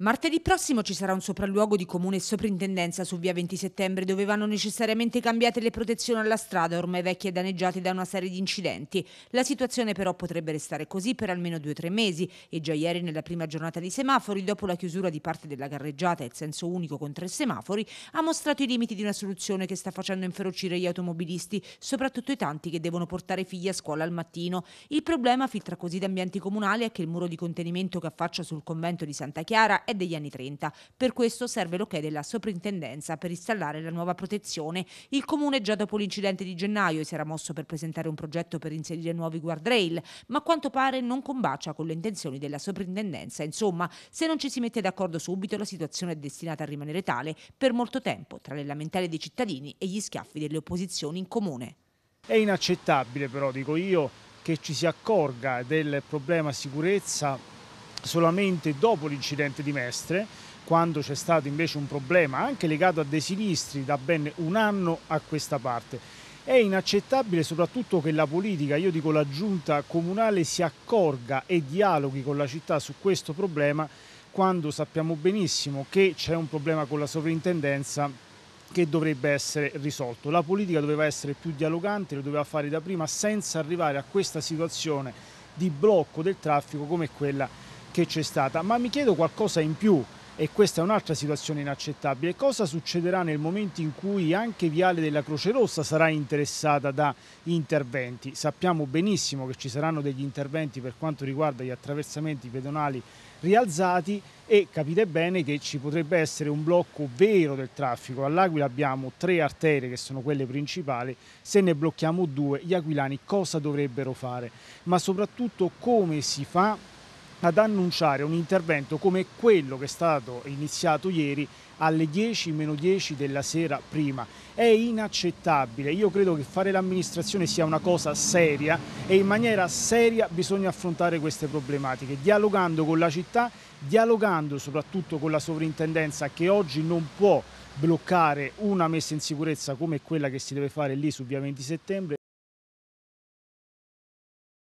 Martedì prossimo ci sarà un sopralluogo di comune e soprintendenza su via 20 settembre dove vanno necessariamente cambiate le protezioni alla strada ormai vecchie e danneggiate da una serie di incidenti. La situazione però potrebbe restare così per almeno due o tre mesi e già ieri nella prima giornata di semafori, dopo la chiusura di parte della carreggiata e il senso unico con tre semafori, ha mostrato i limiti di una soluzione che sta facendo inferocire gli automobilisti, soprattutto i tanti che devono portare figli a scuola al mattino. Il problema, filtra così da ambienti comunali, è che il muro di contenimento che affaccia sul convento di Santa Chiara è degli anni 30. Per questo serve l'ok della soprintendenza per installare la nuova protezione. Il comune già dopo l'incidente di gennaio si era mosso per presentare un progetto per inserire nuovi guardrail, ma a quanto pare non combacia con le intenzioni della soprintendenza. Insomma, se non ci si mette d'accordo subito la situazione è destinata a rimanere tale per molto tempo tra le lamentele dei cittadini e gli schiaffi delle opposizioni in comune. È inaccettabile però, dico io, che ci si accorga del problema sicurezza solamente dopo l'incidente di Mestre, quando c'è stato invece un problema anche legato a dei sinistri da ben un anno a questa parte. È inaccettabile soprattutto che la politica, io dico la giunta comunale, si accorga e dialoghi con la città su questo problema quando sappiamo benissimo che c'è un problema con la sovrintendenza che dovrebbe essere risolto. La politica doveva essere più dialogante, lo doveva fare da prima senza arrivare a questa situazione di blocco del traffico come quella che c'è stata, ma mi chiedo qualcosa in più e questa è un'altra situazione inaccettabile. Cosa succederà nel momento in cui anche Viale della Croce Rossa sarà interessata da interventi? Sappiamo benissimo che ci saranno degli interventi per quanto riguarda gli attraversamenti pedonali rialzati e capite bene che ci potrebbe essere un blocco vero del traffico. All'Aquila abbiamo tre arterie che sono quelle principali, se ne blocchiamo due gli aquilani cosa dovrebbero fare? Ma soprattutto come si fa ad annunciare un intervento come quello che è stato iniziato ieri alle 10 meno 10 della sera prima. È inaccettabile, io credo che fare l'amministrazione sia una cosa seria e in maniera seria bisogna affrontare queste problematiche, dialogando con la città, dialogando soprattutto con la sovrintendenza che oggi non può bloccare una messa in sicurezza come quella che si deve fare lì su via 20 settembre